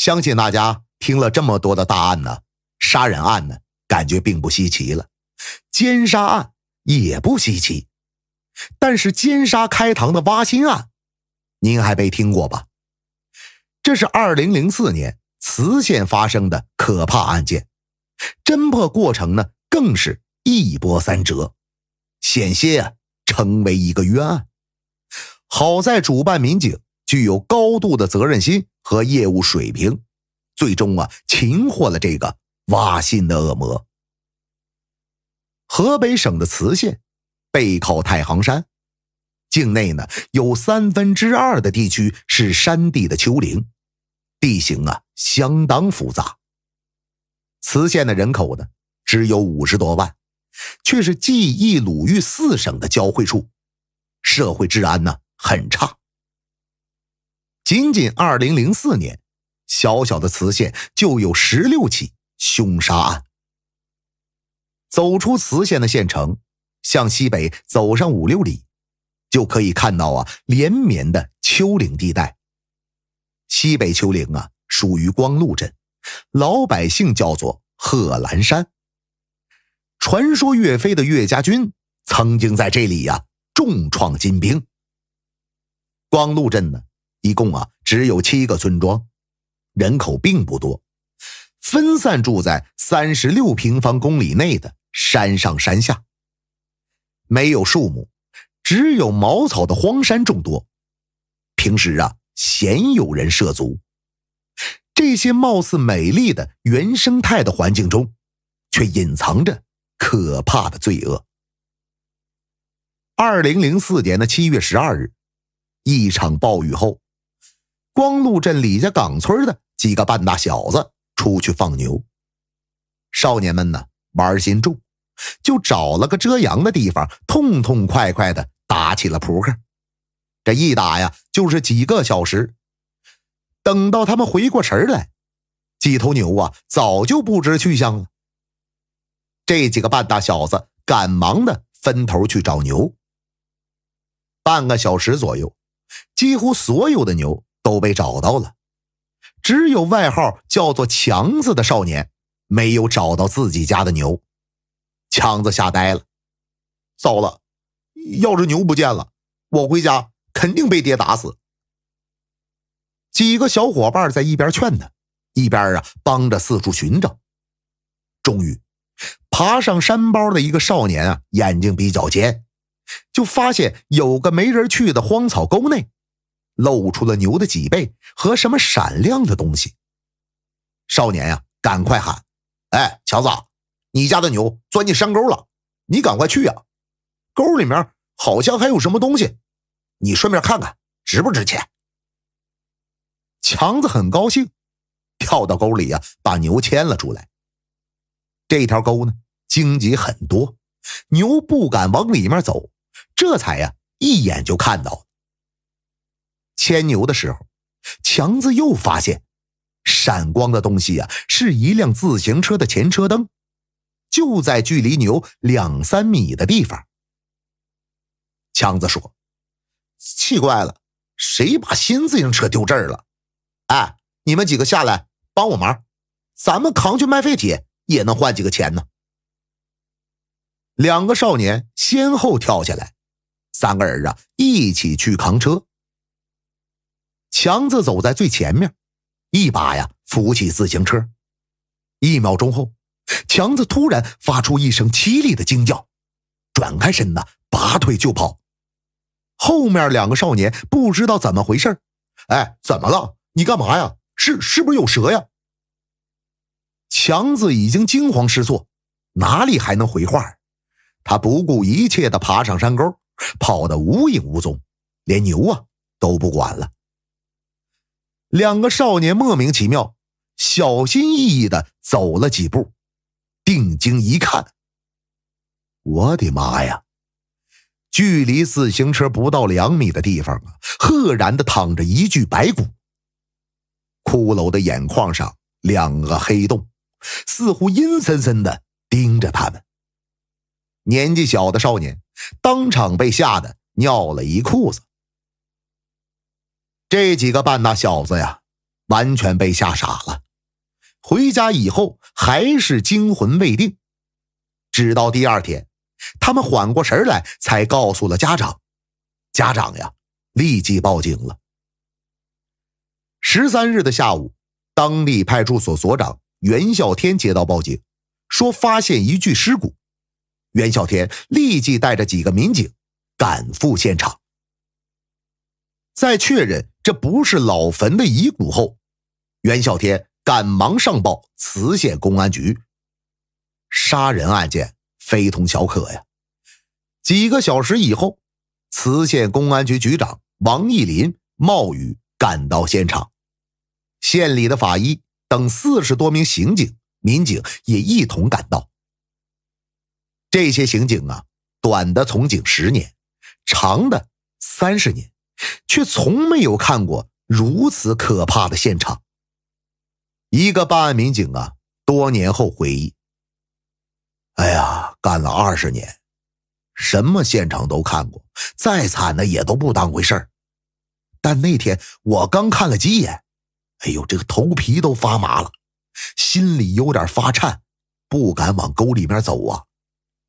相信大家听了这么多的大案呢，杀人案呢，感觉并不稀奇了，奸杀案也不稀奇，但是奸杀开膛的挖心案，您还没听过吧？这是二零零四年磁县发生的可怕案件，侦破过程呢，更是一波三折，险些啊成为一个冤案，好在主办民警。具有高度的责任心和业务水平，最终啊擒获了这个挖心的恶魔。河北省的磁县，背靠太行山，境内呢有三分之二的地区是山地的丘陵，地形啊相当复杂。磁县的人口呢只有五十多万，却是冀豫鲁豫四省的交汇处，社会治安呢很差。仅仅二零零四年，小小的磁县就有十六起凶杀案。走出磁县的县城，向西北走上五六里，就可以看到啊连绵的丘陵地带。西北丘陵啊，属于光禄镇，老百姓叫做贺兰山。传说岳飞的岳家军曾经在这里呀重创金兵。光禄镇呢？一共啊，只有七个村庄，人口并不多，分散住在三十六平方公里内的山上山下。没有树木，只有茅草的荒山众多，平时啊，鲜有人涉足。这些貌似美丽的原生态的环境中，却隐藏着可怕的罪恶。二零零四年的七月十二日，一场暴雨后。光禄镇李家岗村的几个半大小子出去放牛，少年们呢玩心重，就找了个遮阳的地方，痛痛快快的打起了扑克。这一打呀，就是几个小时。等到他们回过神来，几头牛啊早就不知去向了。这几个半大小子赶忙的分头去找牛。半个小时左右，几乎所有的牛。都被找到了，只有外号叫做强子的少年没有找到自己家的牛。强子吓呆了，糟了，要是牛不见了，我回家肯定被爹打死。几个小伙伴在一边劝他，一边啊帮着四处寻找。终于，爬上山包的一个少年啊，眼睛比较尖，就发现有个没人去的荒草沟内。露出了牛的脊背和什么闪亮的东西。少年呀，赶快喊：“哎，强子，你家的牛钻进山沟了，你赶快去呀！沟里面好像还有什么东西，你顺便看看值不值钱。”强子很高兴，跳到沟里呀，把牛牵了出来。这条沟呢，荆棘很多，牛不敢往里面走，这才呀，一眼就看到。牵牛的时候，强子又发现，闪光的东西呀，是一辆自行车的前车灯，就在距离牛两三米的地方。强子说：“奇怪了，谁把新自行车丢这儿了？”哎，你们几个下来帮我忙，咱们扛去卖废铁也能换几个钱呢。两个少年先后跳下来，三个人啊一起去扛车。强子走在最前面，一把呀扶起自行车。一秒钟后，强子突然发出一声凄厉的惊叫，转开身呢，拔腿就跑。后面两个少年不知道怎么回事哎，怎么了？你干嘛呀？是是不是有蛇呀？强子已经惊慌失措，哪里还能回话？他不顾一切的爬上山沟，跑得无影无踪，连牛啊都不管了。两个少年莫名其妙，小心翼翼的走了几步，定睛一看，我的妈呀！距离自行车不到两米的地方啊，赫然的躺着一具白骨。骷髅的眼眶上两个黑洞，似乎阴森森的盯着他们。年纪小的少年当场被吓得尿了一裤子。这几个半大小子呀，完全被吓傻了。回家以后还是惊魂未定，直到第二天，他们缓过神来，才告诉了家长。家长呀，立即报警了。十三日的下午，当地派出所所长袁孝天接到报警，说发现一具尸骨。袁孝天立即带着几个民警赶赴现场，在确认。这不是老坟的遗骨后，袁孝天赶忙上报磁县公安局。杀人案件非同小可呀！几个小时以后，磁县公安局局长王义林冒雨赶到现场，县里的法医等四十多名刑警民警也一同赶到。这些刑警啊，短的从警十年，长的三十年。却从没有看过如此可怕的现场。一个办案民警啊，多年后回忆：“哎呀，干了二十年，什么现场都看过，再惨的也都不当回事儿。但那天我刚看了几眼，哎呦，这个头皮都发麻了，心里有点发颤，不敢往沟里面走啊，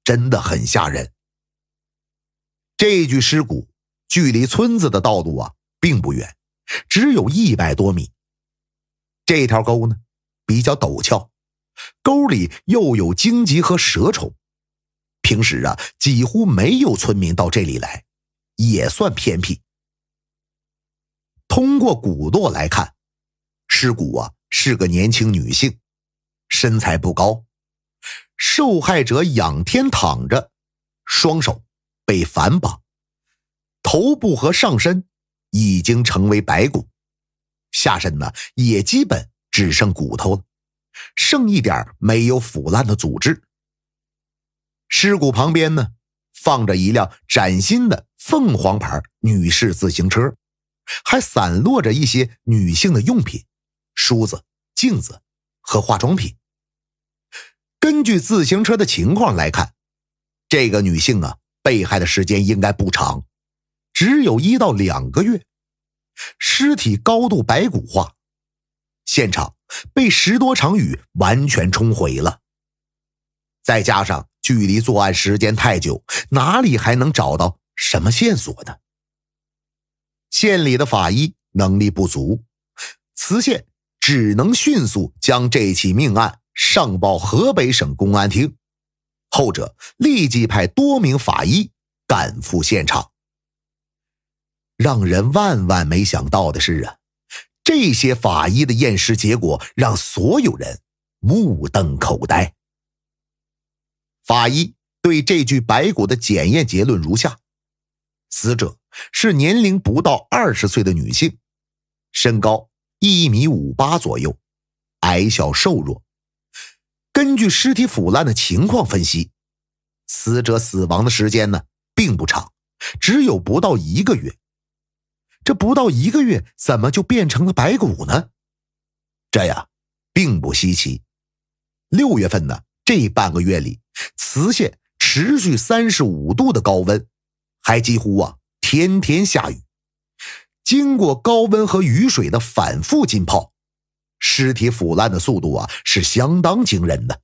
真的很吓人。这具尸骨。”距离村子的道路啊，并不远，只有一百多米。这条沟呢，比较陡峭，沟里又有荆棘和蛇虫，平时啊，几乎没有村民到这里来，也算偏僻。通过骨垛来看，尸骨啊是个年轻女性，身材不高，受害者仰天躺着，双手被反绑。头部和上身已经成为白骨，下身呢也基本只剩骨头了，剩一点没有腐烂的组织。尸骨旁边呢放着一辆崭新的凤凰牌女士自行车，还散落着一些女性的用品，梳子、镜子和化妆品。根据自行车的情况来看，这个女性啊被害的时间应该不长。只有一到两个月，尸体高度白骨化，现场被十多场雨完全冲毁了。再加上距离作案时间太久，哪里还能找到什么线索呢？县里的法医能力不足，磁县只能迅速将这起命案上报河北省公安厅，后者立即派多名法医赶赴现场。让人万万没想到的是啊，这些法医的验尸结果让所有人目瞪口呆。法医对这具白骨的检验结论如下：死者是年龄不到二十岁的女性，身高一米五八左右，矮小瘦弱。根据尸体腐烂的情况分析，死者死亡的时间呢并不长，只有不到一个月。这不到一个月，怎么就变成了白骨呢？这呀，并不稀奇。六月份呢，这半个月里，磁县持续三十五度的高温，还几乎啊天天下雨。经过高温和雨水的反复浸泡，尸体腐烂的速度啊是相当惊人的。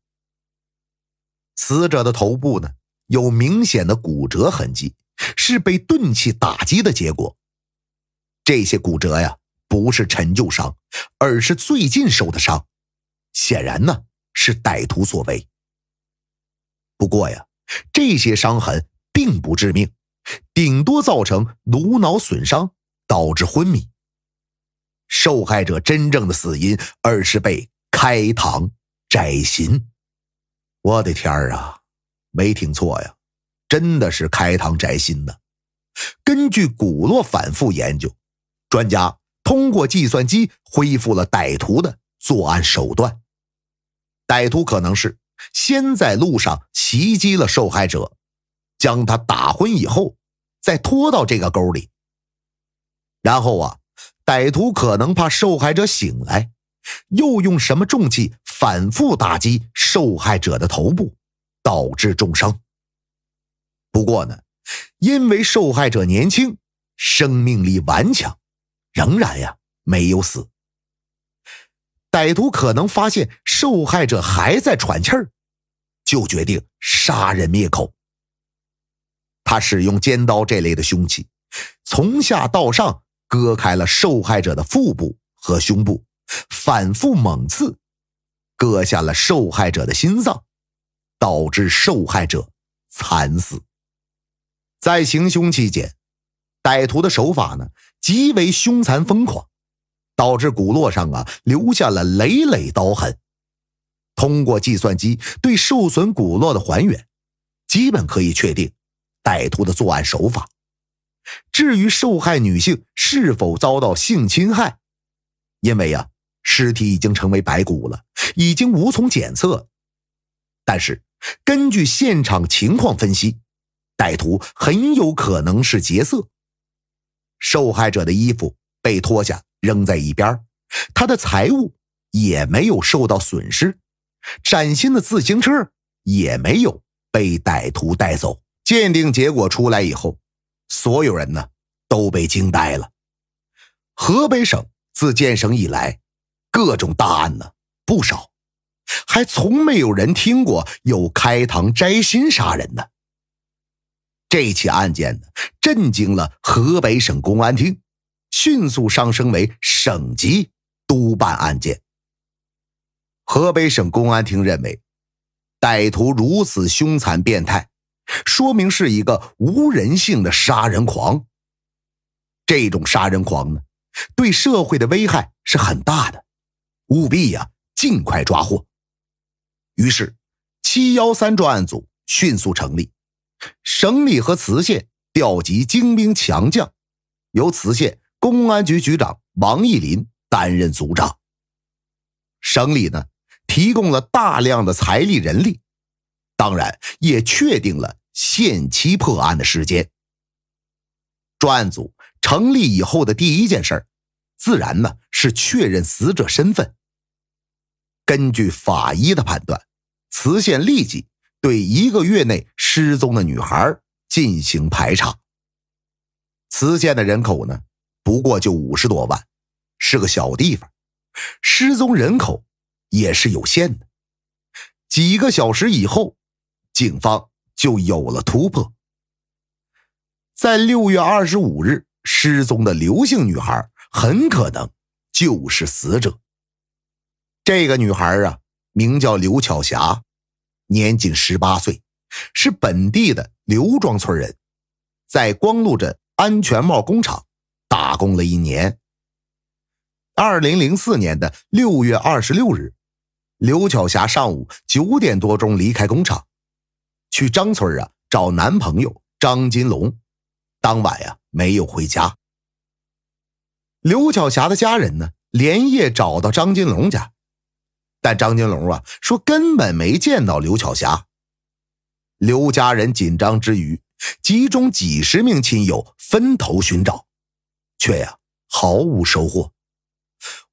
死者的头部呢，有明显的骨折痕迹，是被钝器打击的结果。这些骨折呀，不是陈旧伤，而是最近受的伤，显然呢是歹徒所为。不过呀，这些伤痕并不致命，顶多造成颅脑损伤，导致昏迷。受害者真正的死因，而是被开膛摘心！我的天儿啊，没听错呀，真的是开膛摘心呢！根据古洛反复研究。专家通过计算机恢复了歹徒的作案手段。歹徒可能是先在路上袭击了受害者，将他打昏以后，再拖到这个沟里。然后啊，歹徒可能怕受害者醒来，又用什么重器反复打击受害者的头部，导致重伤。不过呢，因为受害者年轻，生命力顽强。仍然呀，没有死。歹徒可能发现受害者还在喘气儿，就决定杀人灭口。他使用尖刀这类的凶器，从下到上割开了受害者的腹部和胸部，反复猛刺，割下了受害者的心脏，导致受害者惨死。在行凶期间，歹徒的手法呢？极为凶残疯狂，导致骨络上啊留下了累累刀痕。通过计算机对受损骨络的还原，基本可以确定歹徒的作案手法。至于受害女性是否遭到性侵害，因为呀尸体已经成为白骨了，已经无从检测。但是根据现场情况分析，歹徒很有可能是劫色。受害者的衣服被脱下扔在一边，他的财物也没有受到损失，崭新的自行车也没有被歹徒带走。鉴定结果出来以后，所有人呢都被惊呆了。河北省自建省以来，各种大案呢不少，还从没有人听过有开膛摘心杀人的。这起案件呢，震惊了河北省公安厅，迅速上升为省级督办案件。河北省公安厅认为，歹徒如此凶残变态，说明是一个无人性的杀人狂。这种杀人狂呢，对社会的危害是很大的，务必呀尽快抓获。于是，七幺三专案组迅速成立。省里和磁县调集精兵强将，由磁县公安局局长王义林担任组长。省里呢提供了大量的财力人力，当然也确定了限期破案的时间。专案组成立以后的第一件事，自然呢是确认死者身份。根据法医的判断，磁县立即对一个月内。失踪的女孩进行排查。磁县的人口呢，不过就五十多万，是个小地方，失踪人口也是有限的。几个小时以后，警方就有了突破。在六月二十五日失踪的刘姓女孩，很可能就是死者。这个女孩啊，名叫刘巧霞，年仅十八岁。是本地的刘庄村人，在光禄镇安全帽工厂打工了一年。二零零四年的六月二十六日，刘巧霞上午九点多钟离开工厂，去张村啊找男朋友张金龙。当晚呀没有回家。刘巧霞的家人呢连夜找到张金龙家，但张金龙啊说根本没见到刘巧霞。刘家人紧张之余，集中几十名亲友分头寻找，却呀毫无收获。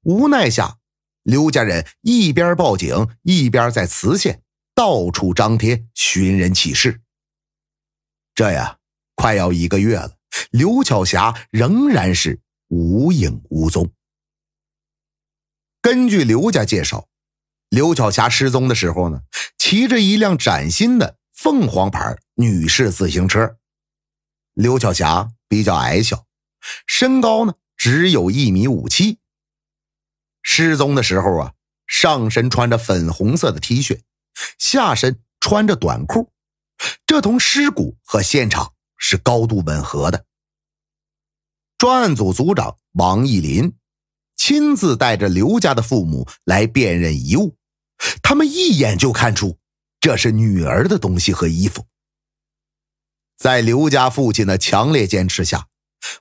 无奈下，刘家人一边报警，一边在磁县到处张贴寻人启事。这呀，快要一个月了，刘巧霞仍然是无影无踪。根据刘家介绍，刘巧霞失踪的时候呢，骑着一辆崭新的。凤凰牌女士自行车，刘巧霞比较矮小，身高呢只有一米五七。失踪的时候啊，上身穿着粉红色的 T 恤，下身穿着短裤，这同尸骨和现场是高度吻合的。专案组组长王义林亲自带着刘家的父母来辨认遗物，他们一眼就看出。这是女儿的东西和衣服，在刘家父亲的强烈坚持下，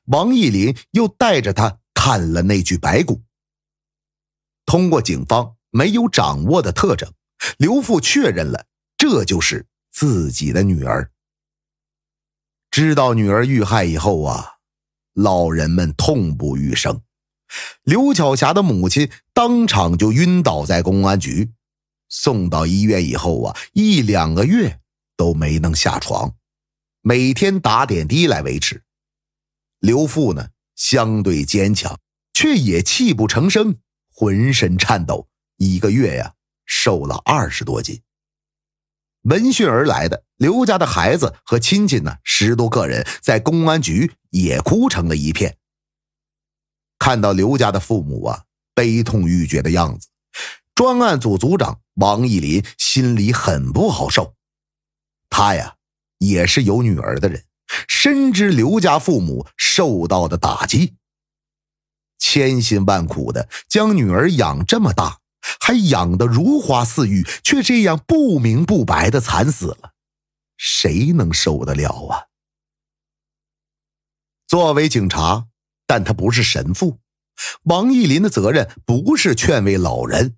王义林又带着他看了那具白骨。通过警方没有掌握的特征，刘父确认了这就是自己的女儿。知道女儿遇害以后啊，老人们痛不欲生，刘巧霞的母亲当场就晕倒在公安局。送到医院以后啊，一两个月都没能下床，每天打点滴来维持。刘父呢，相对坚强，却也泣不成声，浑身颤抖，一个月呀，瘦了二十多斤。闻讯而来的刘家的孩子和亲戚呢，十多个人在公安局也哭成了一片。看到刘家的父母啊，悲痛欲绝的样子。专案组组长王义林心里很不好受，他呀也是有女儿的人，深知刘家父母受到的打击。千辛万苦的将女儿养这么大，还养得如花似玉，却这样不明不白的惨死了，谁能受得了啊？作为警察，但他不是神父，王义林的责任不是劝慰老人。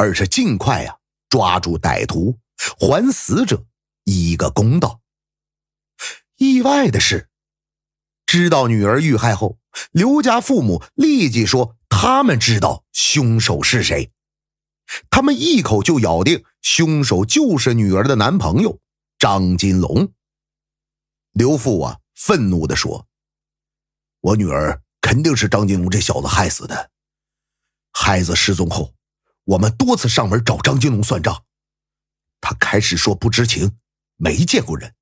而是尽快啊抓住歹徒，还死者一个公道。意外的是，知道女儿遇害后，刘家父母立即说他们知道凶手是谁，他们一口就咬定凶手就是女儿的男朋友张金龙。刘父啊，愤怒的说：“我女儿肯定是张金龙这小子害死的。孩子失踪后。”我们多次上门找张金龙算账，他开始说不知情，没见过人，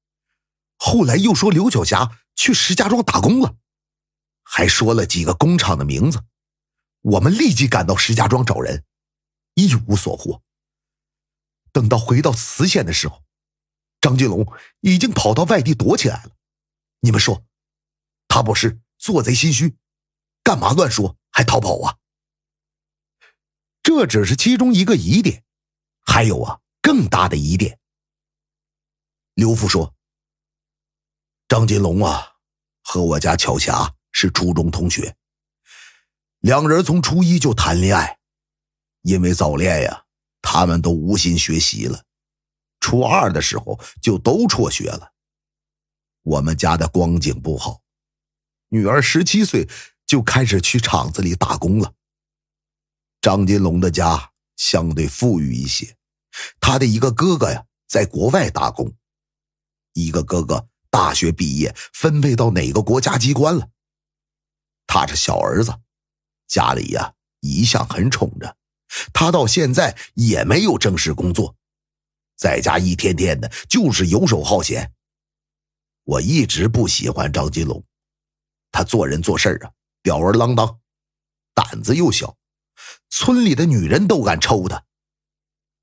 后来又说刘晓霞去石家庄打工了，还说了几个工厂的名字。我们立即赶到石家庄找人，一无所获。等到回到磁县的时候，张金龙已经跑到外地躲起来了。你们说，他不是做贼心虚，干嘛乱说还逃跑啊？这只是其中一个疑点，还有啊，更大的疑点。刘富说：“张金龙啊，和我家巧霞是初中同学，两人从初一就谈恋爱，因为早恋呀，他们都无心学习了。初二的时候就都辍学了。我们家的光景不好，女儿十七岁就开始去厂子里打工了。”张金龙的家相对富裕一些，他的一个哥哥呀在国外打工，一个哥哥大学毕业分配到哪个国家机关了。他是小儿子，家里呀一向很宠着他，到现在也没有正式工作，在家一天天的就是游手好闲。我一直不喜欢张金龙，他做人做事啊吊儿郎当，胆子又小。村里的女人都敢抽他，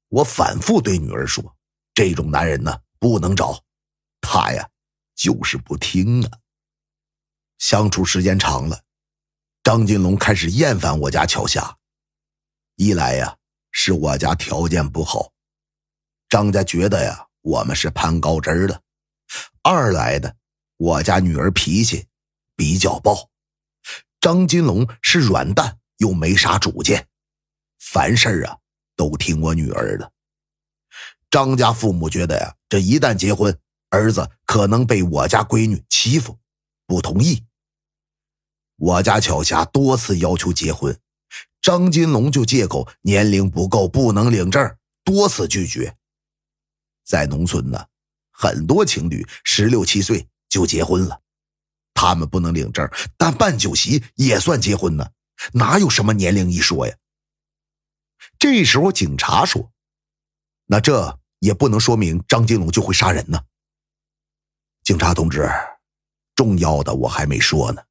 我反复对女儿说：“这种男人呢，不能找。”他呀，就是不听啊。相处时间长了，张金龙开始厌烦我家乔霞。一来呀，是我家条件不好，张家觉得呀，我们是攀高枝儿的；二来的，我家女儿脾气比较暴，张金龙是软蛋，又没啥主见。凡事啊，都听我女儿的。张家父母觉得呀，这一旦结婚，儿子可能被我家闺女欺负，不同意。我家巧霞多次要求结婚，张金龙就借口年龄不够，不能领证，多次拒绝。在农村呢，很多情侣十六七岁就结婚了，他们不能领证，但办酒席也算结婚呢，哪有什么年龄一说呀？这时候，警察说：“那这也不能说明张金龙就会杀人呢。”警察同志，重要的我还没说呢。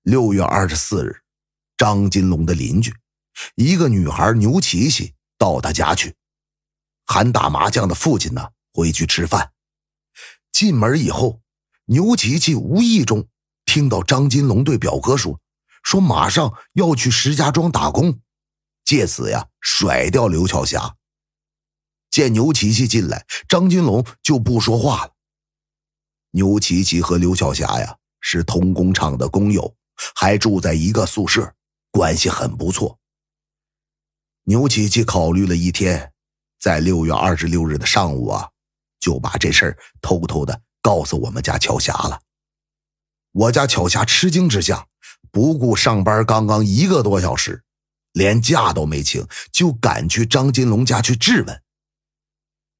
六月二十四日，张金龙的邻居，一个女孩牛琪琪到他家去，喊打麻将的父亲呢回去吃饭。进门以后，牛琪琪无意中听到张金龙对表哥说：“说马上要去石家庄打工。”借此呀，甩掉刘巧霞。见牛琪琪进来，张金龙就不说话了。牛琪琪和刘巧霞呀是同工厂的工友，还住在一个宿舍，关系很不错。牛琪琪考虑了一天，在六月二十六日的上午啊，就把这事儿偷偷的告诉我们家巧霞了。我家巧霞吃惊之下，不顾上班刚刚一个多小时。连假都没请，就赶去张金龙家去质问。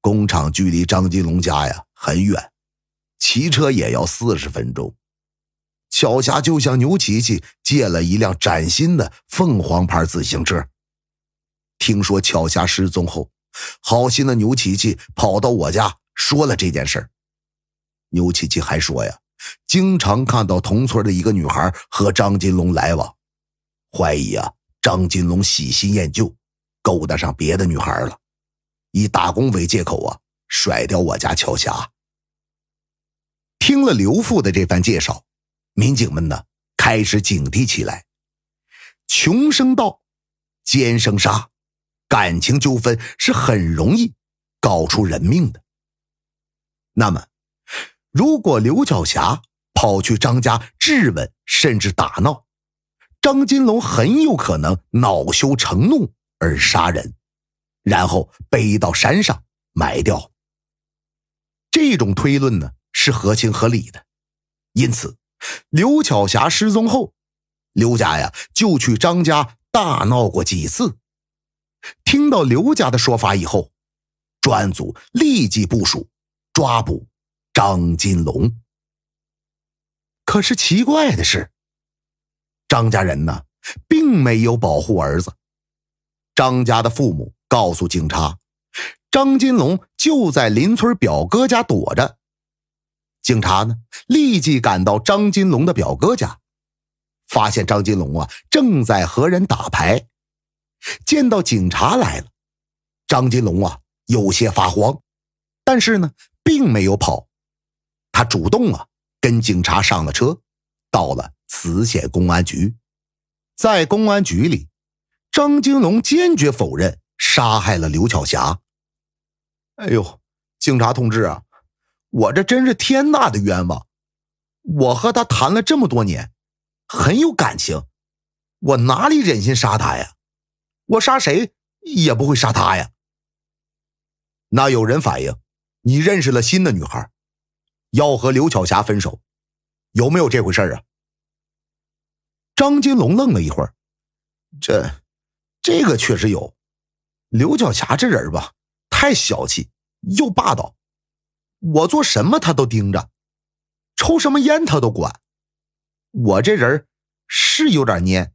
工厂距离张金龙家呀很远，骑车也要四十分钟。巧霞就向牛琪琪借了一辆崭新的凤凰牌自行车。听说巧霞失踪后，好心的牛琪琪跑到我家说了这件事牛琪琪还说呀，经常看到同村的一个女孩和张金龙来往，怀疑啊。张金龙喜新厌旧，勾搭上别的女孩了，以打工为借口啊，甩掉我家乔霞。听了刘父的这番介绍，民警们呢开始警惕起来。穷生盗，奸生杀，感情纠纷是很容易搞出人命的。那么，如果刘巧霞跑去张家质问，甚至打闹？张金龙很有可能恼羞成怒而杀人，然后背到山上埋掉。这种推论呢是合情合理的，因此刘巧霞失踪后，刘家呀就去张家大闹过几次。听到刘家的说法以后，专案组立即部署抓捕张金龙。可是奇怪的是。张家人呢，并没有保护儿子。张家的父母告诉警察，张金龙就在邻村表哥家躲着。警察呢，立即赶到张金龙的表哥家，发现张金龙啊正在和人打牌。见到警察来了，张金龙啊有些发慌，但是呢，并没有跑。他主动啊跟警察上了车。到了磁县公安局，在公安局里，张金龙坚决否认杀害了刘巧霞。哎呦，警察同志啊，我这真是天大的冤枉！我和她谈了这么多年，很有感情，我哪里忍心杀她呀？我杀谁也不会杀她呀。那有人反映，你认识了新的女孩，要和刘巧霞分手，有没有这回事啊？张金龙愣了一会儿，这，这个确实有。刘晓霞这人吧，太小气又霸道，我做什么他都盯着，抽什么烟他都管。我这人是有点蔫，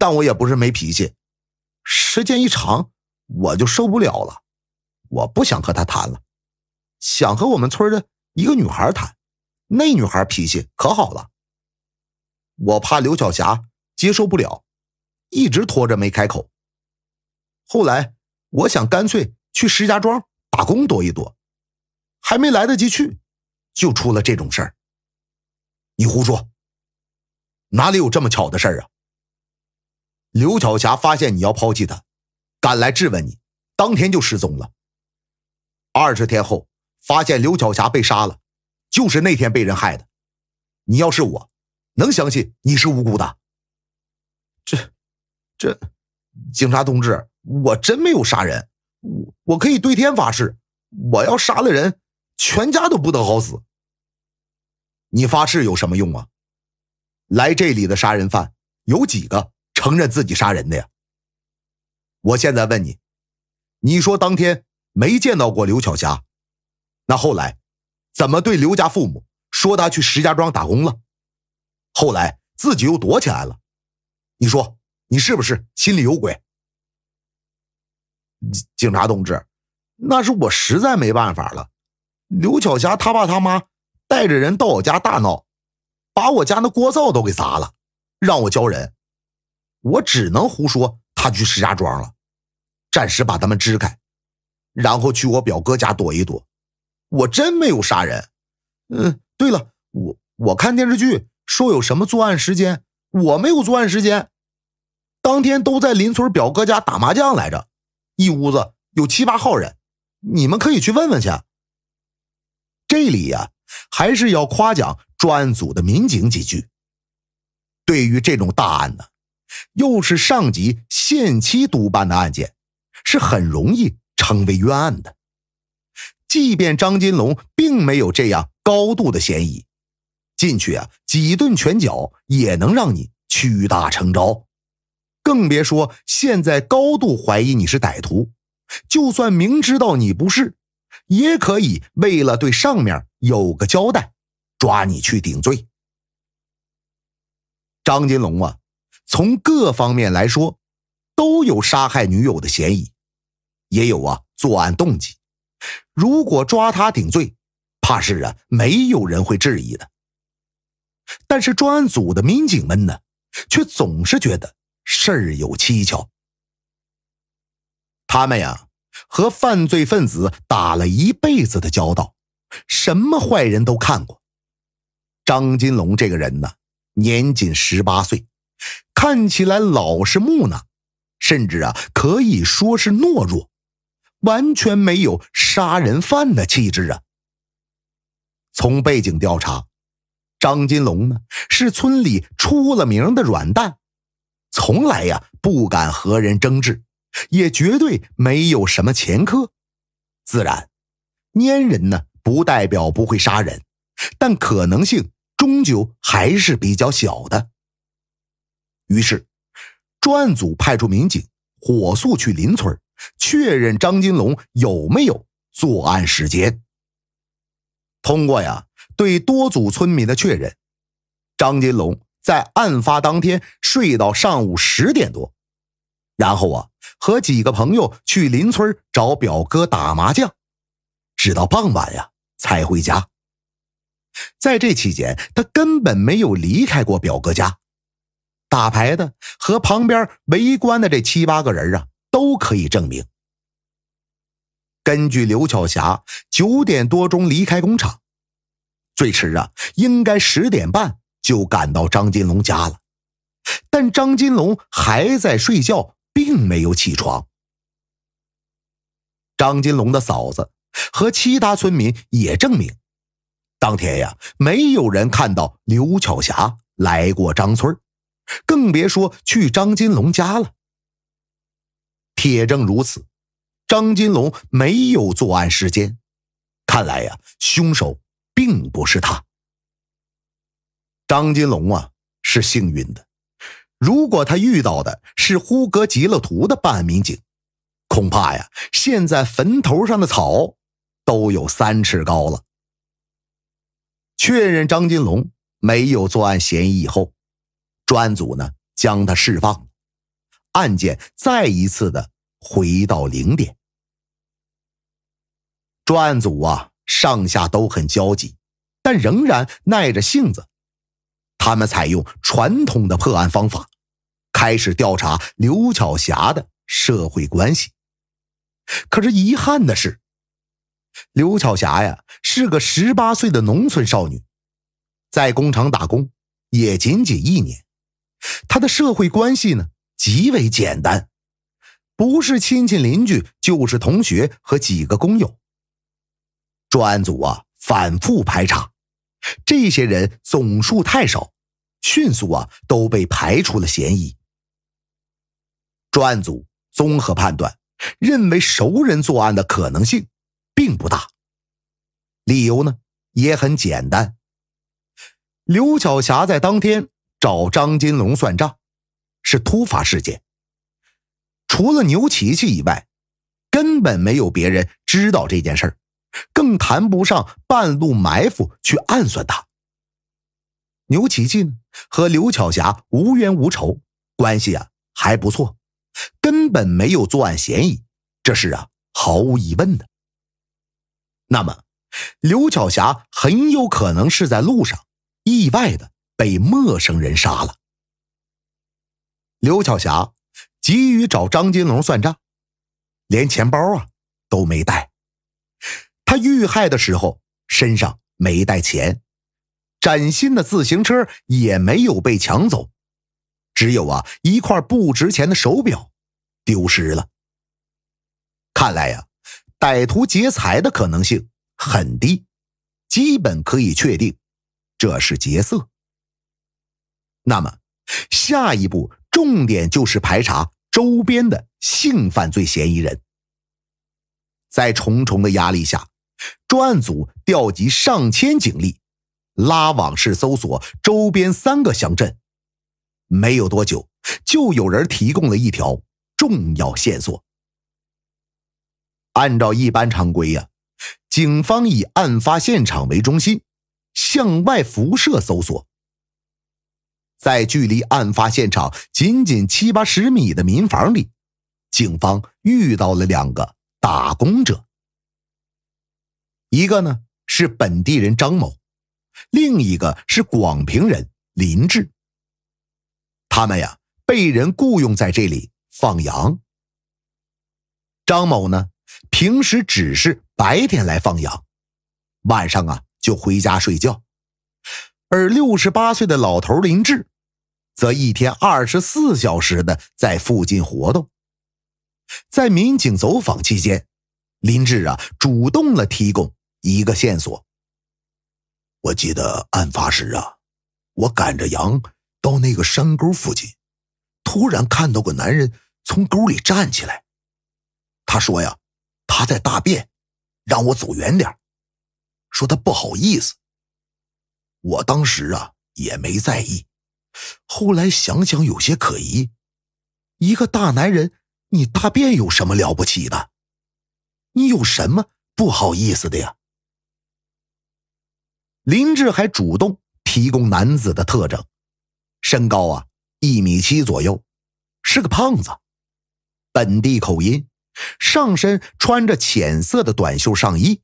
但我也不是没脾气。时间一长，我就受不了了，我不想和他谈了，想和我们村的一个女孩谈，那女孩脾气可好了。我怕刘晓霞接受不了，一直拖着没开口。后来我想干脆去石家庄打工躲一躲，还没来得及去，就出了这种事儿。你胡说，哪里有这么巧的事儿啊？刘晓霞发现你要抛弃她，赶来质问你，当天就失踪了。二十天后发现刘晓霞被杀了，就是那天被人害的。你要是我。能相信你是无辜的？这、这，警察同志，我真没有杀人，我我可以对天发誓。我要杀了人，全家都不得好死。你发誓有什么用啊？来这里的杀人犯有几个承认自己杀人的呀？我现在问你，你说当天没见到过刘巧霞，那后来怎么对刘家父母说她去石家庄打工了？后来自己又躲起来了，你说你是不是心里有鬼？警察同志，那是我实在没办法了。刘巧霞她爸她妈带着人到我家大闹，把我家那锅灶都给砸了，让我交人。我只能胡说他去石家庄了，暂时把他们支开，然后去我表哥家躲一躲。我真没有杀人。嗯，对了，我我看电视剧。说有什么作案时间？我没有作案时间，当天都在邻村表哥家打麻将来着，一屋子有七八号人，你们可以去问问去。这里呀，还是要夸奖专案组的民警几句。对于这种大案呢，又是上级限期督办的案件，是很容易成为冤案的。即便张金龙并没有这样高度的嫌疑。进去啊，几顿拳脚也能让你屈打成招，更别说现在高度怀疑你是歹徒，就算明知道你不是，也可以为了对上面有个交代，抓你去顶罪。张金龙啊，从各方面来说，都有杀害女友的嫌疑，也有啊作案动机。如果抓他顶罪，怕是啊没有人会质疑的。但是专案组的民警们呢，却总是觉得事儿有蹊跷。他们呀，和犯罪分子打了一辈子的交道，什么坏人都看过。张金龙这个人呢，年仅十八岁，看起来老实木讷，甚至啊，可以说是懦弱，完全没有杀人犯的气质啊。从背景调查。张金龙呢，是村里出了名的软蛋，从来呀不敢和人争执，也绝对没有什么前科。自然，粘人呢不代表不会杀人，但可能性终究还是比较小的。于是，专案组派出民警火速去邻村，确认张金龙有没有作案时间。通过呀。对多组村民的确认，张金龙在案发当天睡到上午十点多，然后啊和几个朋友去邻村找表哥打麻将，直到傍晚呀才回家。在这期间，他根本没有离开过表哥家。打牌的和旁边围观的这七八个人啊，都可以证明。根据刘巧霞九点多钟离开工厂。最迟啊，应该十点半就赶到张金龙家了，但张金龙还在睡觉，并没有起床。张金龙的嫂子和其他村民也证明，当天呀，没有人看到刘巧霞来过张村，更别说去张金龙家了。铁证如此，张金龙没有作案时间，看来呀，凶手。并不是他，张金龙啊是幸运的。如果他遇到的是呼格吉勒图的办案民警，恐怕呀，现在坟头上的草都有三尺高了。确认张金龙没有作案嫌疑以后，专案组呢将他释放，案件再一次的回到零点。专案组啊。上下都很焦急，但仍然耐着性子。他们采用传统的破案方法，开始调查刘巧霞的社会关系。可是遗憾的是，刘巧霞呀是个十八岁的农村少女，在工厂打工也仅仅一年，她的社会关系呢极为简单，不是亲戚邻居，就是同学和几个工友。专案组啊，反复排查，这些人总数太少，迅速啊都被排除了嫌疑。专案组综合判断，认为熟人作案的可能性并不大。理由呢也很简单：刘晓霞在当天找张金龙算账，是突发事件。除了牛琪琪以外，根本没有别人知道这件事儿。更谈不上半路埋伏去暗算他。牛启呢，和刘巧霞无冤无仇，关系啊还不错，根本没有作案嫌疑，这是啊毫无疑问的。那么，刘巧霞很有可能是在路上意外的被陌生人杀了。刘巧霞急于找张金龙算账，连钱包啊都没带。他遇害的时候身上没带钱，崭新的自行车也没有被抢走，只有啊一块不值钱的手表丢失了。看来呀，歹徒劫财的可能性很低，基本可以确定这是劫色。那么，下一步重点就是排查周边的性犯罪嫌疑人。在重重的压力下。专案组调集上千警力，拉网式搜索周边三个乡镇。没有多久，就有人提供了一条重要线索。按照一般常规呀，警方以案发现场为中心，向外辐射搜索。在距离案发现场仅仅七八十米的民房里，警方遇到了两个打工者。一个呢是本地人张某，另一个是广平人林志。他们呀被人雇佣在这里放羊。张某呢平时只是白天来放羊，晚上啊就回家睡觉，而六十八岁的老头林志，则一天二十四小时的在附近活动。在民警走访期间，林志啊主动了提供。一个线索，我记得案发时啊，我赶着羊到那个山沟附近，突然看到个男人从沟里站起来，他说呀，他在大便，让我走远点说他不好意思。我当时啊也没在意，后来想想有些可疑，一个大男人，你大便有什么了不起的？你有什么不好意思的呀？林志还主动提供男子的特征：身高啊一米七左右，是个胖子，本地口音，上身穿着浅色的短袖上衣，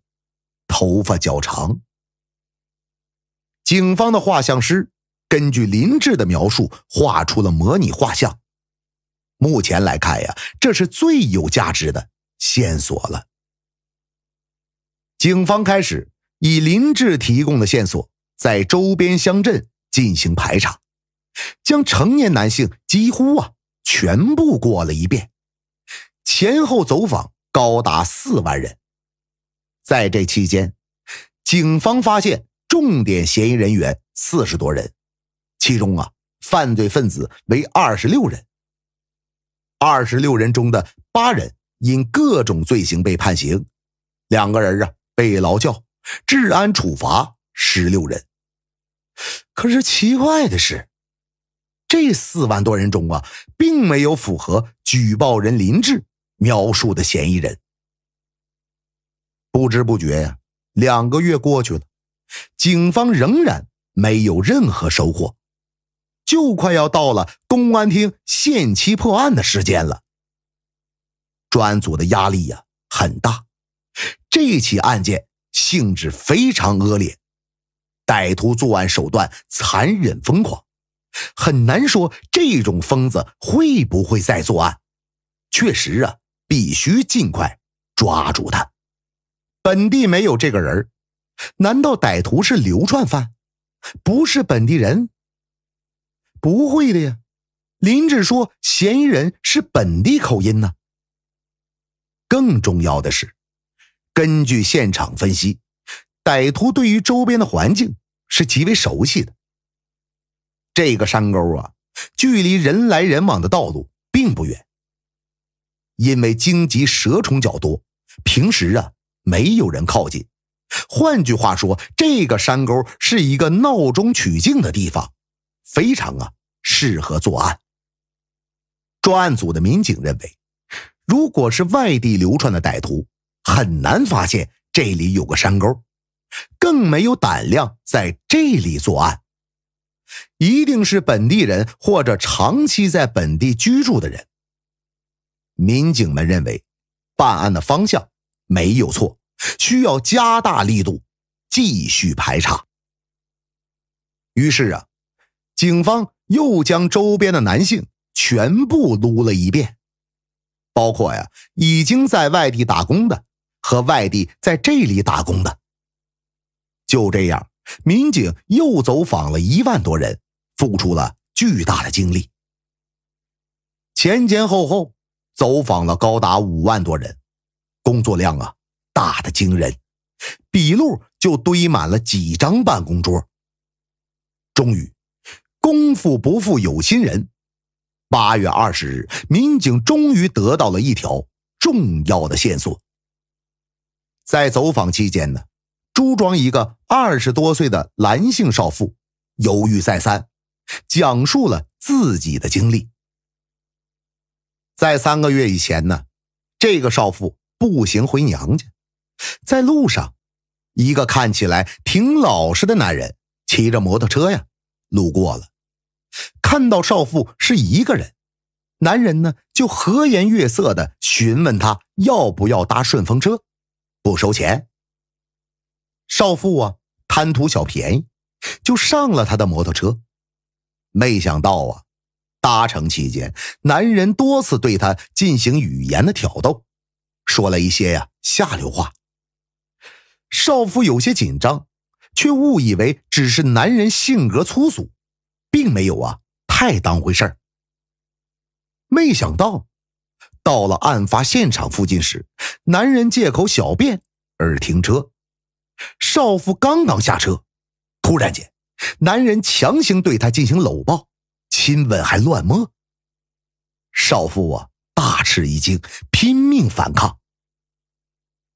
头发较长。警方的画像师根据林志的描述画出了模拟画像。目前来看呀，这是最有价值的线索了。警方开始。以林志提供的线索，在周边乡镇进行排查，将成年男性几乎啊全部过了一遍，前后走访高达四万人。在这期间，警方发现重点嫌疑人员四十多人，其中啊犯罪分子为二十六人，二十六人中的八人因各种罪行被判刑，两个人啊被劳教。治安处罚十六人，可是奇怪的是，这四万多人中啊，并没有符合举报人林志描述的嫌疑人。不知不觉呀，两个月过去了，警方仍然没有任何收获，就快要到了公安厅限期破案的时间了。专案组的压力呀很大，这起案件。性质非常恶劣，歹徒作案手段残忍疯狂，很难说这种疯子会不会再作案。确实啊，必须尽快抓住他。本地没有这个人难道歹徒是流窜犯？不是本地人？不会的呀，林志说嫌疑人是本地口音呢。更重要的是。根据现场分析，歹徒对于周边的环境是极为熟悉的。这个山沟啊，距离人来人往的道路并不远。因为荆棘、蛇虫较多，平时啊没有人靠近。换句话说，这个山沟是一个闹中取静的地方，非常啊适合作案。专案组的民警认为，如果是外地流窜的歹徒。很难发现这里有个山沟，更没有胆量在这里作案。一定是本地人或者长期在本地居住的人。民警们认为，办案的方向没有错，需要加大力度继续排查。于是啊，警方又将周边的男性全部撸了一遍，包括呀已经在外地打工的。和外地在这里打工的，就这样，民警又走访了一万多人，付出了巨大的精力。前前后后走访了高达五万多人，工作量啊大的惊人，笔录就堆满了几张办公桌。终于，功夫不负有心人，八月二十日，民警终于得到了一条重要的线索。在走访期间呢，朱庄一个二十多岁的蓝姓少妇犹豫再三，讲述了自己的经历。在三个月以前呢，这个少妇步行回娘家，在路上，一个看起来挺老实的男人骑着摩托车呀路过了，看到少妇是一个人，男人呢就和颜悦色的询问她要不要搭顺风车。不收钱，少妇啊贪图小便宜，就上了他的摩托车。没想到啊，搭乘期间，男人多次对他进行语言的挑逗，说了一些呀下流话。少妇有些紧张，却误以为只是男人性格粗俗，并没有啊太当回事儿。没想到。到了案发现场附近时，男人借口小便而停车，少妇刚刚下车，突然间，男人强行对她进行搂抱、亲吻，还乱摸。少妇啊大吃一惊，拼命反抗，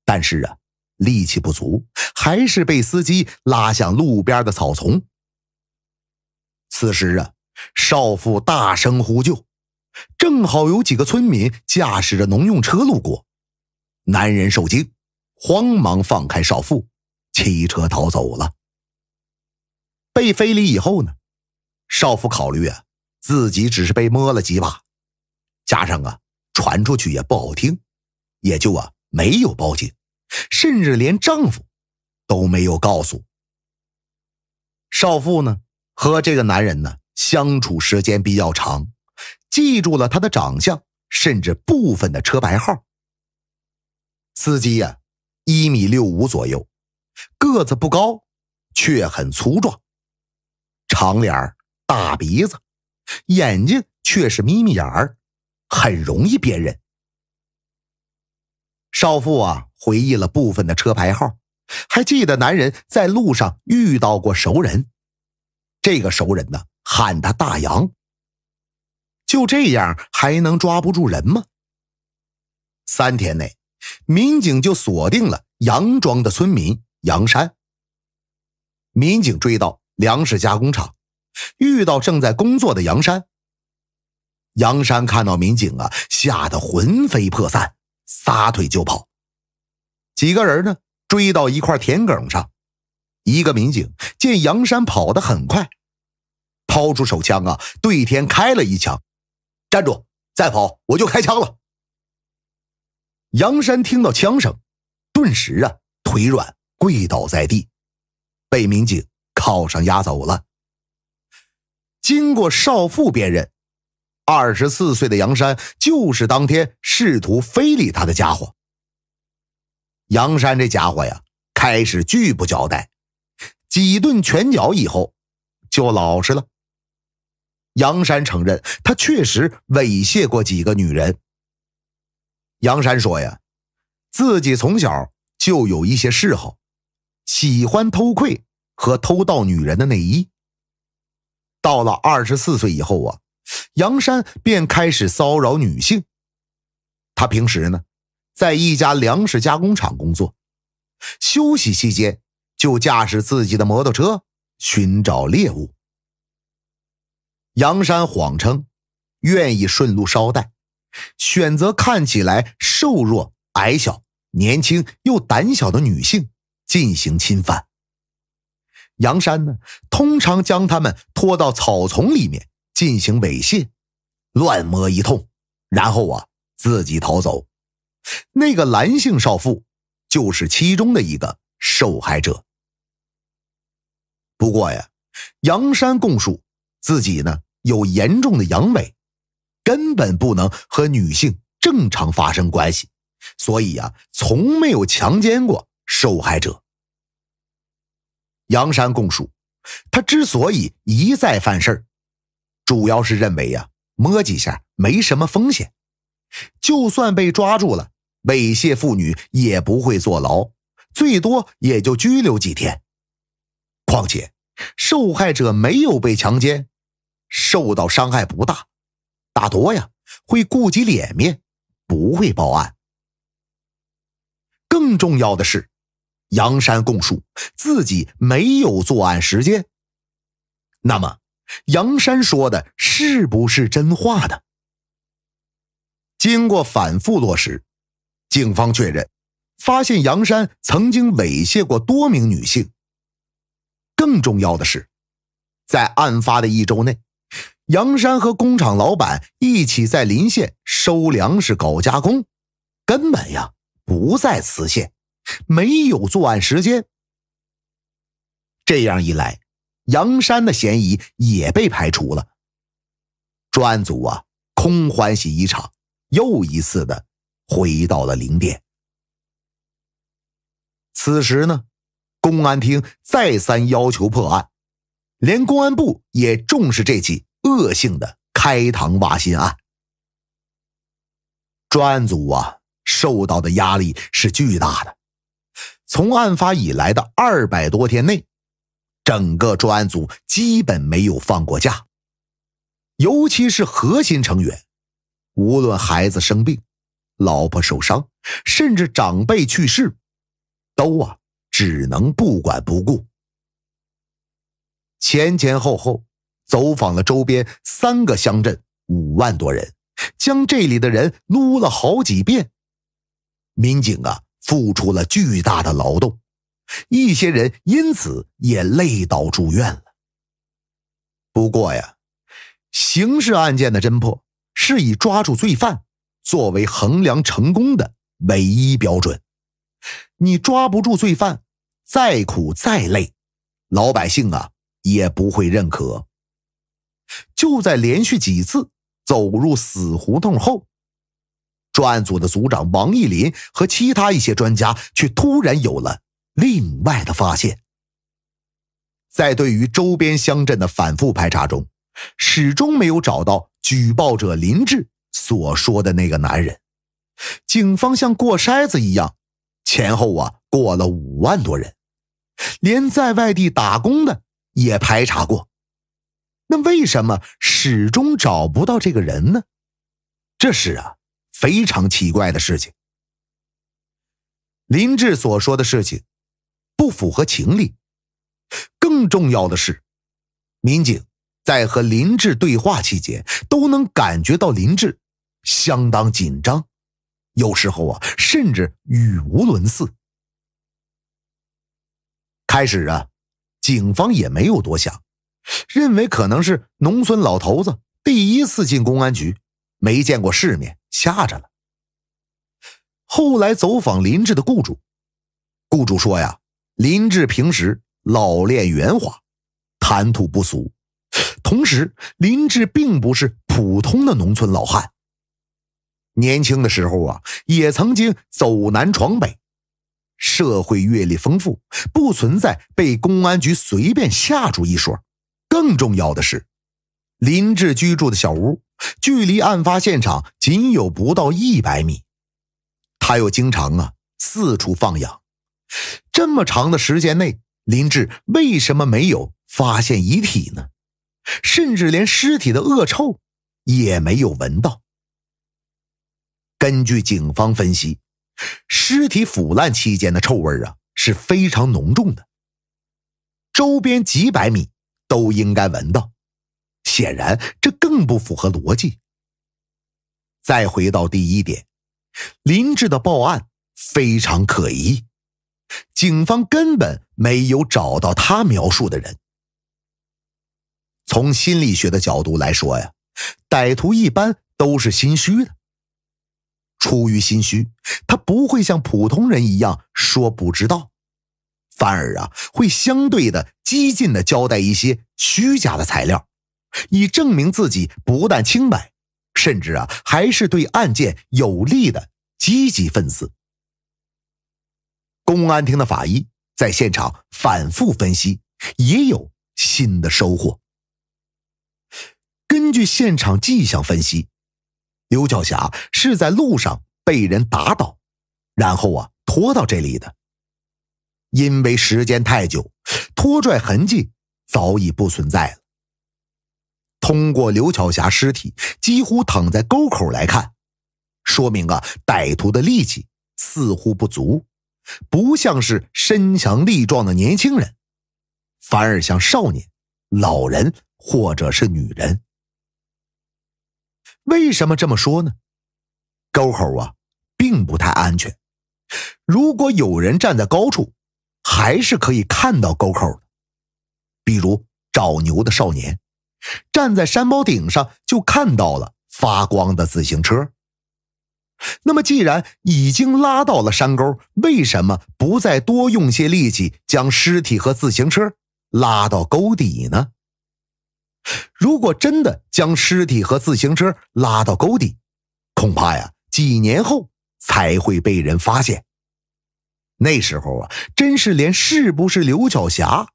但是啊力气不足，还是被司机拉向路边的草丛。此时啊，少妇大声呼救。正好有几个村民驾驶着农用车路过，男人受惊，慌忙放开少妇，骑车逃走了。被非礼以后呢，少妇考虑啊，自己只是被摸了几把，加上啊，传出去也不好听，也就啊没有报警，甚至连丈夫都没有告诉。少妇呢和这个男人呢相处时间比较长。记住了他的长相，甚至部分的车牌号。司机呀，一米六五左右，个子不高，却很粗壮，长脸大鼻子，眼睛却是眯眯眼儿，很容易辨认。少妇啊，回忆了部分的车牌号，还记得男人在路上遇到过熟人，这个熟人呢，喊他“大洋”。就这样还能抓不住人吗？三天内，民警就锁定了杨庄的村民杨山。民警追到粮食加工厂，遇到正在工作的杨山。杨山看到民警啊，吓得魂飞魄散，撒腿就跑。几个人呢追到一块田埂上，一个民警见杨山跑得很快，掏出手枪啊，对天开了一枪。站住！再跑，我就开枪了。杨山听到枪声，顿时啊腿软，跪倒在地，被民警铐上押走了。经过少妇辨认，二十四岁的杨山就是当天试图非礼他的家伙。杨山这家伙呀，开始拒不交代，几顿拳脚以后，就老实了。杨山承认，他确实猥亵过几个女人。杨山说：“呀，自己从小就有一些嗜好，喜欢偷窥和偷盗女人的内衣。到了二十四岁以后啊，杨山便开始骚扰女性。他平时呢，在一家粮食加工厂工作，休息期间就驾驶自己的摩托车寻找猎物。”杨山谎称愿意顺路捎带，选择看起来瘦弱、矮小、年轻又胆小的女性进行侵犯。杨山呢，通常将他们拖到草丛里面进行猥亵、乱摸一通，然后啊自己逃走。那个蓝姓少妇就是其中的一个受害者。不过呀，杨山供述自己呢。有严重的阳痿，根本不能和女性正常发生关系，所以呀，从没有强奸过受害者。杨山供述，他之所以一再犯事儿，主要是认为呀，摸几下没什么风险，就算被抓住了，猥亵妇女也不会坐牢，最多也就拘留几天。况且受害者没有被强奸。受到伤害不大，大多呀会顾及脸面，不会报案。更重要的是，杨山供述自己没有作案时间。那么，杨山说的是不是真话呢？经过反复落实，警方确认，发现杨山曾经猥亵过多名女性。更重要的是，在案发的一周内。杨山和工厂老板一起在临县收粮食搞加工，根本呀不在磁县，没有作案时间。这样一来，杨山的嫌疑也被排除了。专案组啊，空欢喜一场，又一次的回到了零点。此时呢，公安厅再三要求破案，连公安部也重视这起。恶性的开膛挖心案，专案组啊受到的压力是巨大的。从案发以来的二百多天内，整个专案组基本没有放过假，尤其是核心成员，无论孩子生病、老婆受伤，甚至长辈去世，都啊只能不管不顾。前前后后。走访了周边三个乡镇，五万多人，将这里的人撸了好几遍。民警啊，付出了巨大的劳动，一些人因此也累到住院了。不过呀，刑事案件的侦破是以抓住罪犯作为衡量成功的唯一标准。你抓不住罪犯，再苦再累，老百姓啊也不会认可。就在连续几次走入死胡同后，专案组的组长王义林和其他一些专家却突然有了另外的发现。在对于周边乡镇的反复排查中，始终没有找到举报者林志所说的那个男人。警方像过筛子一样，前后啊过了五万多人，连在外地打工的也排查过。那为什么始终找不到这个人呢？这是啊，非常奇怪的事情。林志所说的事情不符合情理，更重要的是，民警在和林志对话期间，都能感觉到林志相当紧张，有时候啊，甚至语无伦次。开始啊，警方也没有多想。认为可能是农村老头子第一次进公安局，没见过世面，吓着了。后来走访林志的雇主，雇主说呀，林志平时老练圆滑，谈吐不俗，同时林志并不是普通的农村老汉。年轻的时候啊，也曾经走南闯北，社会阅历丰富，不存在被公安局随便吓住一说。更重要的是，林志居住的小屋距离案发现场仅有不到一百米。他又经常啊四处放养，这么长的时间内，林志为什么没有发现遗体呢？甚至连尸体的恶臭也没有闻到。根据警方分析，尸体腐烂期间的臭味啊是非常浓重的，周边几百米。都应该闻到，显然这更不符合逻辑。再回到第一点，林志的报案非常可疑，警方根本没有找到他描述的人。从心理学的角度来说呀，歹徒一般都是心虚的。出于心虚，他不会像普通人一样说不知道。反而啊，会相对的激进的交代一些虚假的材料，以证明自己不但清白，甚至啊还是对案件有利的积极分子。公安厅的法医在现场反复分析，也有新的收获。根据现场迹象分析，刘巧霞是在路上被人打倒，然后啊拖到这里的。因为时间太久，拖拽痕迹早已不存在了。通过刘巧霞尸体几乎躺在沟口来看，说明啊，歹徒的力气似乎不足，不像是身强力壮的年轻人，反而像少年、老人或者是女人。为什么这么说呢？沟口啊，并不太安全，如果有人站在高处。还是可以看到沟口的，比如找牛的少年，站在山包顶上就看到了发光的自行车。那么，既然已经拉到了山沟，为什么不再多用些力气将尸体和自行车拉到沟底呢？如果真的将尸体和自行车拉到沟底，恐怕呀，几年后才会被人发现。那时候啊，真是连是不是刘巧霞，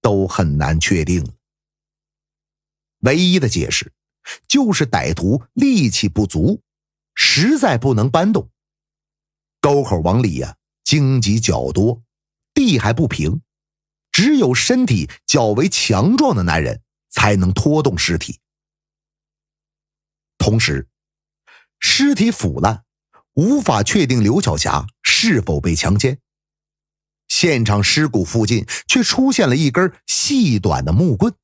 都很难确定了。唯一的解释，就是歹徒力气不足，实在不能搬动。沟口往里呀，荆棘较多，地还不平，只有身体较为强壮的男人才能拖动尸体。同时，尸体腐烂，无法确定刘巧霞是否被强奸。现场尸骨附近却出现了一根细短的木棍。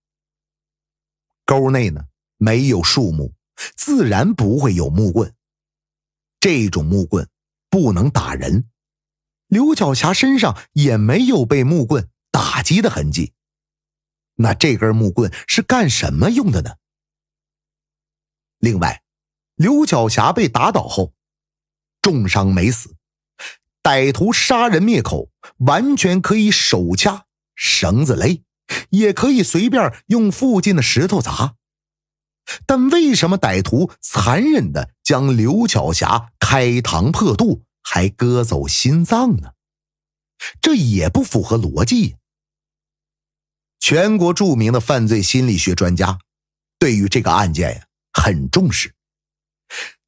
沟内呢没有树木，自然不会有木棍。这种木棍不能打人，刘巧霞身上也没有被木棍打击的痕迹。那这根木棍是干什么用的呢？另外，刘巧霞被打倒后，重伤没死。歹徒杀人灭口，完全可以手掐绳子勒，也可以随便用附近的石头砸。但为什么歹徒残忍的将刘巧霞开膛破肚，还割走心脏呢？这也不符合逻辑。全国著名的犯罪心理学专家，对于这个案件呀很重视，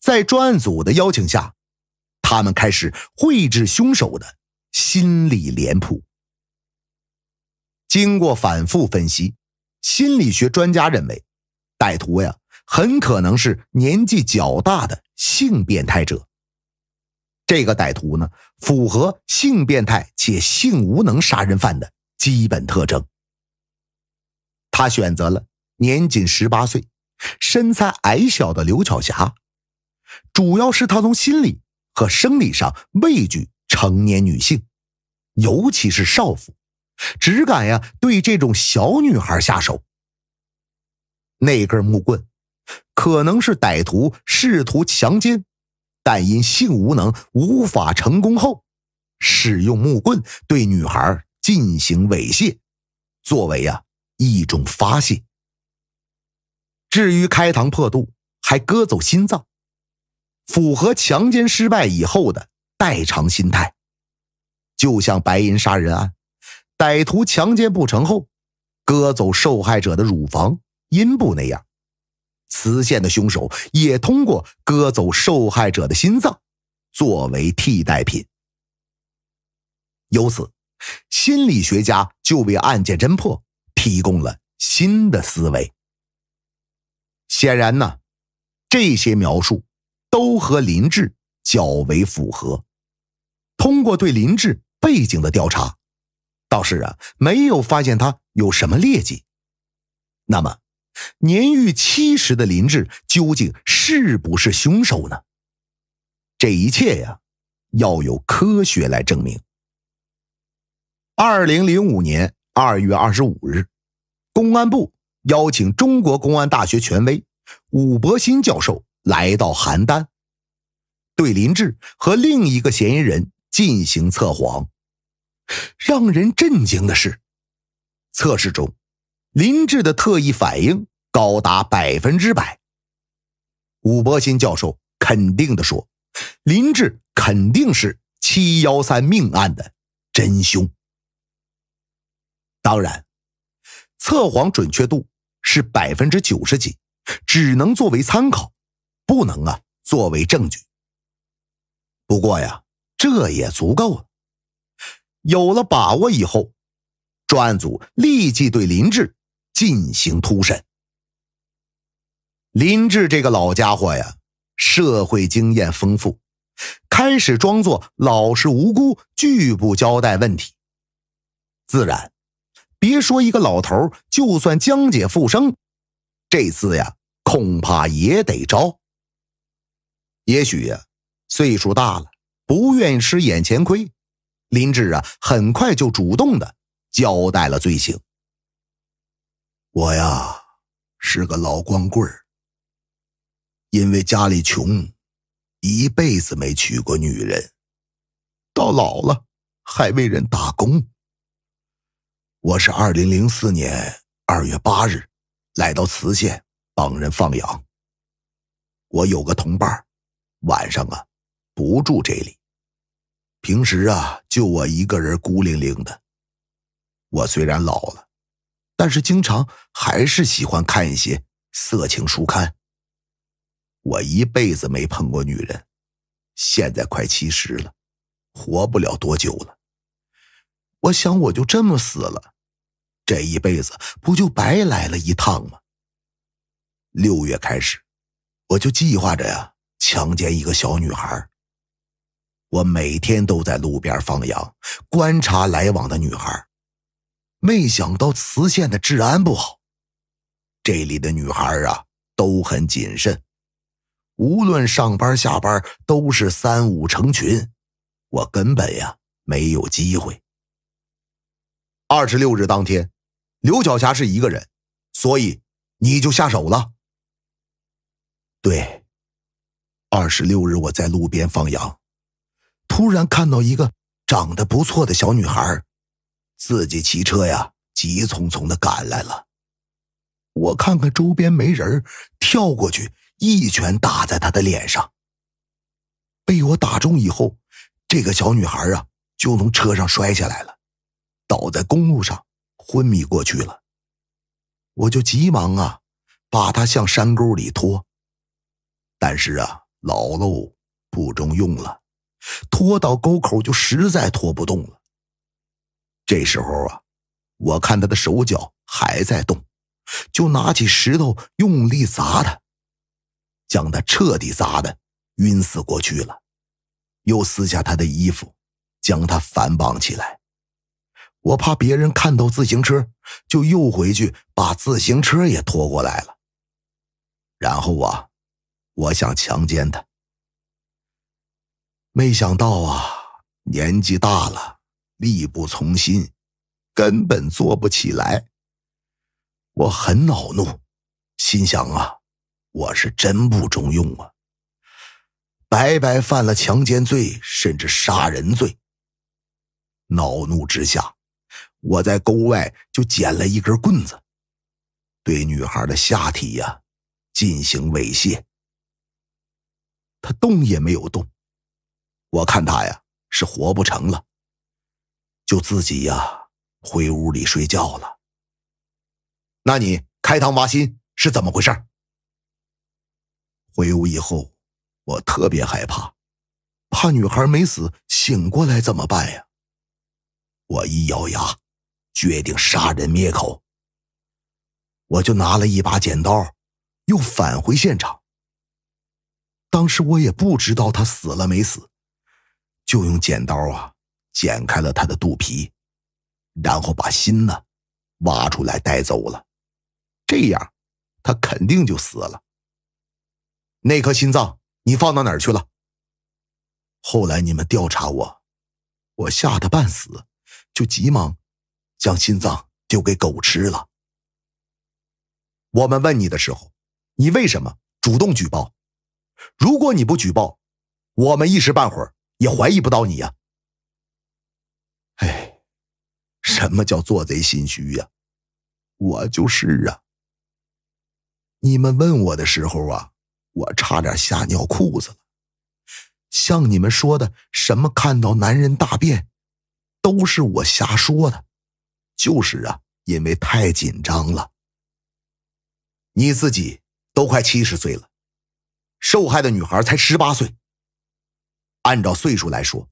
在专案组的邀请下。他们开始绘制凶手的心理脸谱。经过反复分析，心理学专家认为，歹徒呀很可能是年纪较大的性变态者。这个歹徒呢，符合性变态且性无能杀人犯的基本特征。他选择了年仅十八岁、身材矮小的刘巧霞，主要是他从心里。和生理上畏惧成年女性，尤其是少妇，只敢呀对这种小女孩下手。那根木棍，可能是歹徒试图强奸，但因性无能无法成功后，使用木棍对女孩进行猥亵，作为呀一种发泄。至于开膛破肚，还割走心脏。符合强奸失败以后的代偿心态，就像白银杀人案，歹徒强奸不成后，割走受害者的乳房、阴部那样，磁县的凶手也通过割走受害者的心脏，作为替代品。由此，心理学家就为案件侦破提供了新的思维。显然呢，这些描述。都和林志较为符合。通过对林志背景的调查，倒是啊没有发现他有什么劣迹。那么，年逾七十的林志究竟是不是凶手呢？这一切呀，要有科学来证明。二零零五年二月二十五日，公安部邀请中国公安大学权威武伯新教授。来到邯郸，对林志和另一个嫌疑人进行测谎。让人震惊的是，测试中，林志的特异反应高达百分之百。武伯新教授肯定的说：“林志肯定是七幺三命案的真凶。”当然，测谎准确度是百分之九十几，只能作为参考。不能啊，作为证据。不过呀，这也足够了。有了把握以后，专案组立即对林志进行突审。林志这个老家伙呀，社会经验丰富，开始装作老实无辜，拒不交代问题。自然，别说一个老头，就算江姐复生，这次呀，恐怕也得招。也许呀，岁数大了，不愿意吃眼前亏。林志啊，很快就主动的交代了罪行。我呀，是个老光棍儿，因为家里穷，一辈子没娶过女人，到老了还为人打工。我是二零零四年二月八日来到磁县帮人放羊，我有个同伴儿。晚上啊，不住这里。平时啊，就我一个人孤零零的。我虽然老了，但是经常还是喜欢看一些色情书刊。我一辈子没碰过女人，现在快七十了，活不了多久了。我想，我就这么死了，这一辈子不就白来了一趟吗？六月开始，我就计划着呀。强奸一个小女孩。我每天都在路边放羊，观察来往的女孩。没想到磁县的治安不好，这里的女孩啊都很谨慎，无论上班下班都是三五成群，我根本呀没有机会。二十六日当天，刘晓霞是一个人，所以你就下手了。对。二十六日，我在路边放羊，突然看到一个长得不错的小女孩，自己骑车呀，急匆匆的赶来了。我看看周边没人，跳过去一拳打在她的脸上。被我打中以后，这个小女孩啊，就从车上摔下来了，倒在公路上昏迷过去了。我就急忙啊，把她向山沟里拖，但是啊。老喽，不中用了，拖到沟口就实在拖不动了。这时候啊，我看他的手脚还在动，就拿起石头用力砸他，将他彻底砸的晕死过去了。又撕下他的衣服，将他反绑起来。我怕别人看到自行车，就又回去把自行车也拖过来了。然后啊。我想强奸她，没想到啊，年纪大了，力不从心，根本做不起来。我很恼怒，心想啊，我是真不中用啊，白白犯了强奸罪，甚至杀人罪。恼怒之下，我在沟外就捡了一根棍子，对女孩的下体呀进行猥亵。他动也没有动，我看他呀是活不成了，就自己呀回屋里睡觉了。那你开膛挖心是怎么回事？回屋以后，我特别害怕，怕女孩没死醒过来怎么办呀？我一咬牙，决定杀人灭口。我就拿了一把剪刀，又返回现场。当时我也不知道他死了没死，就用剪刀啊剪开了他的肚皮，然后把心呢挖出来带走了，这样他肯定就死了。那颗心脏你放到哪儿去了？后来你们调查我，我吓得半死，就急忙将心脏丢给狗吃了。我们问你的时候，你为什么主动举报？如果你不举报，我们一时半会儿也怀疑不到你呀。哎，什么叫做贼心虚呀？我就是啊。你们问我的时候啊，我差点吓尿裤子了。像你们说的什么看到男人大便，都是我瞎说的。就是啊，因为太紧张了。你自己都快七十岁了。受害的女孩才十八岁，按照岁数来说，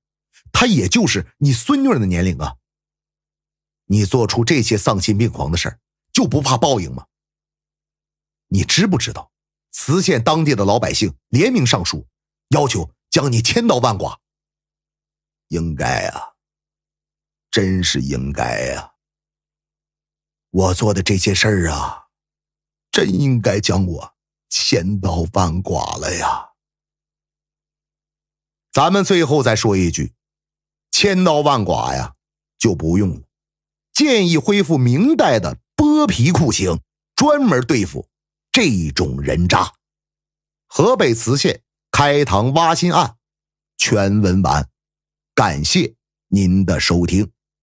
她也就是你孙女的年龄啊。你做出这些丧心病狂的事儿，就不怕报应吗？你知不知道，磁县当地的老百姓联名上书，要求将你千刀万剐。应该啊，真是应该啊。我做的这些事儿啊，真应该将我。千刀万剐了呀！咱们最后再说一句，千刀万剐呀，就不用了。建议恢复明代的剥皮酷刑，专门对付这种人渣。河北磁县开膛挖心案，全文完。感谢您的收听。